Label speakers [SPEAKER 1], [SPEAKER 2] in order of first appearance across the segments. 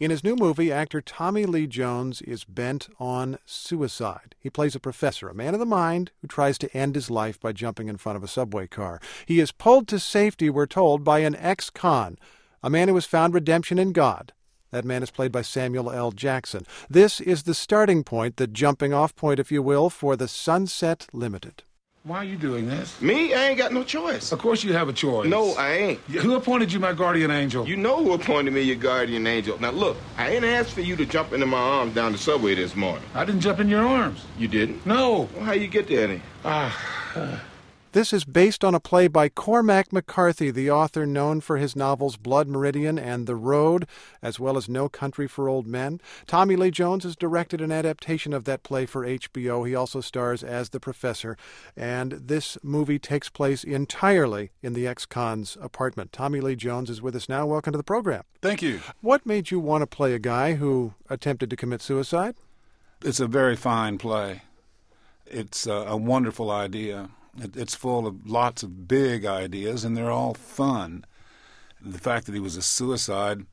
[SPEAKER 1] In his new movie, actor Tommy Lee Jones is bent on suicide. He plays a professor, a man of the mind, who tries to end his life by jumping in front of a subway car. He is pulled to safety, we're told, by an ex con, a man who has found redemption in God. That man is played by Samuel L. Jackson. This is the starting point, the jumping off point, if you will, for The Sunset Limited. Why are you doing this? Me? I ain't got no choice. Of course you have a choice. No,
[SPEAKER 2] I ain't. Who appointed you my guardian angel? You know who appointed me your guardian angel. Now look, I ain't asked for you to jump into my arms down the subway this morning. I
[SPEAKER 1] didn't jump in your arms.
[SPEAKER 2] You didn't? No. Well, how you get there then?
[SPEAKER 1] Ah. Uh, uh. This is based on a play by Cormac McCarthy, the author known for his novels Blood Meridian and The Road, as well as No Country for Old Men. Tommy Lee Jones has directed an adaptation of that play for HBO. He also stars as the professor, and this movie takes place entirely in the ex con's apartment. Tommy Lee Jones is with us now. Welcome to the program. Thank you. What made you want to play a guy who attempted to commit suicide? It's a very fine play.
[SPEAKER 2] It's a, a wonderful idea it, it's full of lots of big ideas, and they're all fun. The fact that he was a suicide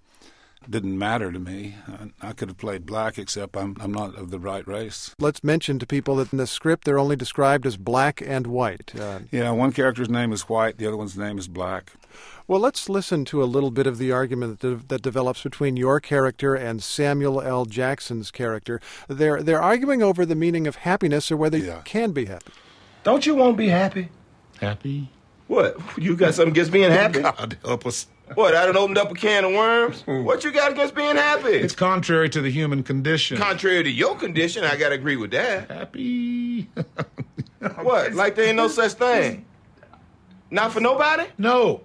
[SPEAKER 2] didn't matter to me. I, I could have played black, except I'm, I'm not of the right race.
[SPEAKER 1] Let's mention to people that in the script they're only described as black and white. Uh,
[SPEAKER 2] yeah, one character's name is white, the other one's name is black.
[SPEAKER 1] Well, let's listen to a little bit of the argument that, de- that develops between your character and Samuel L. Jackson's character. They're, they're arguing over the meaning of happiness or whether yeah. you can be happy. Don't you want to be happy? Happy? What? You
[SPEAKER 2] got something against being happy? God help us. What? I done opened up a can of worms. What you got against being happy? It's contrary to the human condition. Contrary to your condition, I gotta agree with that. Happy. what? Like there ain't no such thing. Not for nobody? No.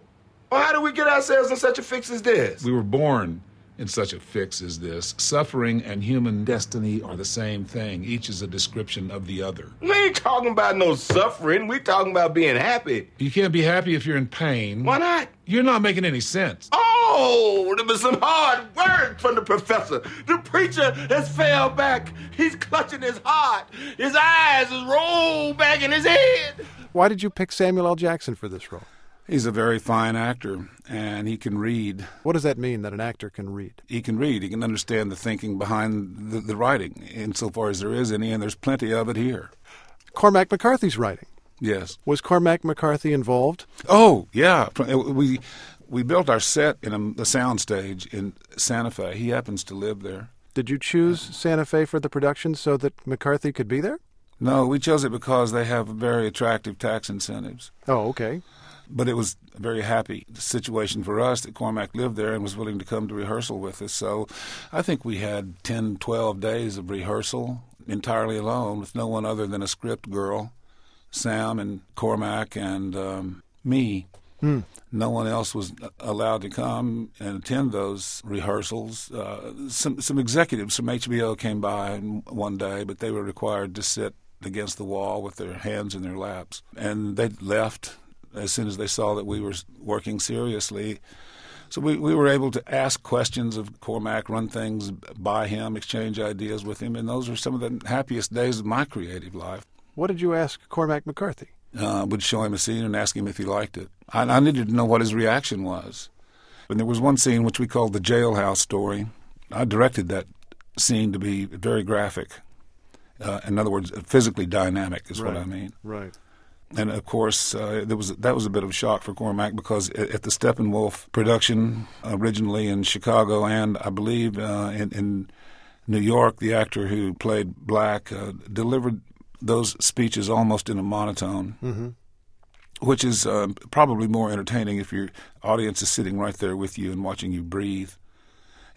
[SPEAKER 2] Well, how do we get ourselves in such a fix as this? We were born in such a fix as this. Suffering and human destiny are the same thing. Each is a description of the other. We ain't talking about no suffering. We talking about being happy. You can't be happy if you're in pain. Why not? You're not making any sense. Oh, there was some hard word from the professor. The preacher has fell back. He's clutching his heart. His eyes is rolled back in his head.
[SPEAKER 1] Why did you pick Samuel L. Jackson for this role? He's a very fine actor, and he can read. What does that mean that an actor can read? He can
[SPEAKER 2] read. He can understand the thinking behind the, the writing, insofar as there is any, and there's plenty of it
[SPEAKER 1] here. Cormac McCarthy's writing. Yes. Was Cormac McCarthy involved?
[SPEAKER 2] Oh, yeah. Uh, we we built our set in a, a soundstage in Santa Fe. He happens to live there.
[SPEAKER 1] Did you choose Santa Fe for the production so that McCarthy could be there?
[SPEAKER 2] No, we chose it because they have very attractive tax incentives. Oh, okay. But it was a very happy situation for us that Cormac lived there and was willing to come to rehearsal with us. So I think we had 10, 12 days of rehearsal entirely alone with no one other than a script girl, Sam and Cormac and um, me. Hmm. No one else was allowed to come and attend those rehearsals. Uh, some some executives from HBO came by one day, but they were required to sit against the wall with their hands in their laps, and they left as soon as they saw that we were working seriously. So we, we were able to ask questions of Cormac, run things by him, exchange ideas with him, and those were some of the happiest days of my creative life.
[SPEAKER 1] What did you ask Cormac McCarthy? Uh, would show
[SPEAKER 2] him a scene and ask him if he liked it. I, I needed to know what his reaction was. And there was one scene which we called the jailhouse story. I directed that scene to be very graphic. Uh, in other words, physically dynamic is right, what I mean. Right and of course, uh, there was that was a bit of a shock for Cormac because at, the Steppenwolf production originally in Chicago and I believe uh, in, in, New York, the actor who played Black uh, delivered those speeches almost in a monotone, mm-hmm. which is uh, probably more entertaining if your audience is sitting right there with you and watching you breathe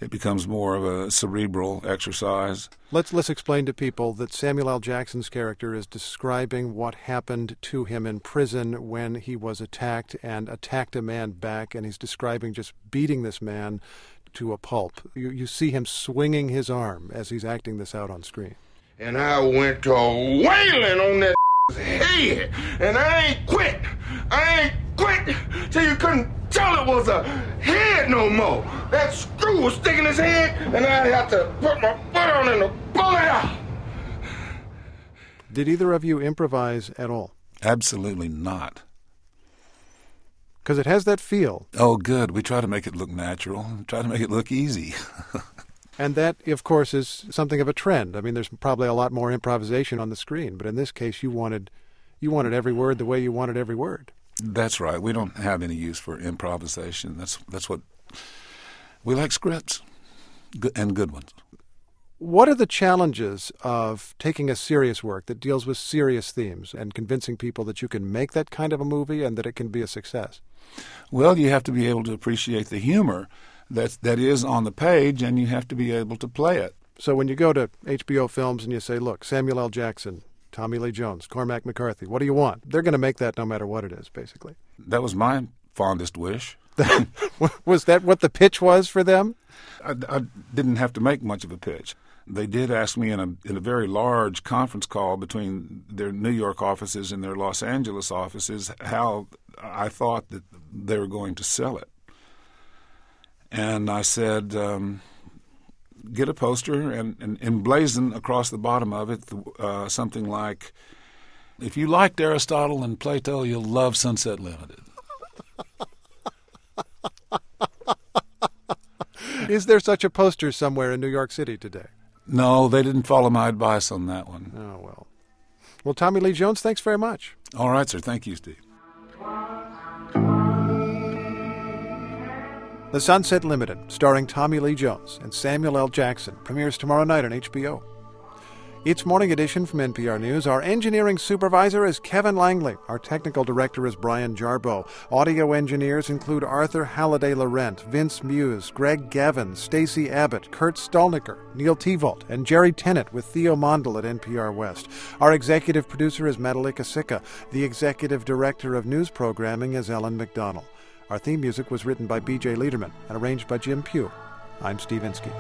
[SPEAKER 2] it becomes more of a cerebral exercise.
[SPEAKER 1] Let's let's explain to people that Samuel L. Jackson's character is describing what happened to him in prison when he was attacked and attacked a man back, and he's describing just beating this man to a pulp. You you see him swinging his arm as he's acting this out on screen. And I went to wailing on that head,
[SPEAKER 2] and I ain't quit. I ain't quit till you couldn't Charlie was a head no more. That screw was sticking his head, and I had to put my foot on it and pull it out.
[SPEAKER 1] Did either of you improvise at all? Absolutely not. Because it has that feel.
[SPEAKER 2] Oh, good. We try to make it look natural, try to make it look easy.
[SPEAKER 1] and that, of course, is something of a trend. I mean, there's probably a lot more improvisation on the screen, but in this case, you wanted, you wanted every word the way you wanted every word.
[SPEAKER 2] That's right. We don't have any use for improvisation. That's that's what we like scripts and good ones.
[SPEAKER 1] What are the challenges of taking a serious work that deals with serious themes and convincing people that you can make that kind of a movie and that it can be a success? Well, you have to be able to appreciate the humor that that is on the page and you have to be able to play it. So when you go to HBO Films and you say, "Look, Samuel L. Jackson, Tommy Lee Jones, Cormac McCarthy. What do you want? They're going to make that no matter what it is, basically. That was my
[SPEAKER 2] fondest wish.
[SPEAKER 1] was that what the pitch was for them? I, I,
[SPEAKER 2] didn't have to make much of a pitch. They did ask me in a in a very large conference call between their New York offices and their Los Angeles offices how I thought that they were going to sell it, and I said. Um, get a poster and, and emblazon across the bottom of it uh, something like, "If you liked Aristotle and Plato, you'll love Sunset Limited."
[SPEAKER 1] Is there such a poster somewhere in New York City today?
[SPEAKER 2] No, they didn't follow my advice on that one. Oh well.
[SPEAKER 1] Well, Tommy Lee Jones, thanks very much.
[SPEAKER 2] All right, sir. Thank you, Steve.
[SPEAKER 1] The Sunset Limited, starring Tommy Lee Jones and Samuel L. Jackson, premieres tomorrow night on HBO. It's Morning Edition from NPR News. Our engineering supervisor is Kevin Langley. Our technical director is Brian Jarbo. Audio engineers include Arthur Halliday Laurent, Vince Muse, Greg Gavin, Stacy Abbott, Kurt Stolniker, Neil Tevolt, and Jerry Tennant with Theo Mondel at NPR West. Our executive producer is Madalika Sika. The executive director of news programming is Ellen McDonald. Our theme music was written by B.J. Liederman and arranged by Jim Pugh. I'm Steve Inskeep.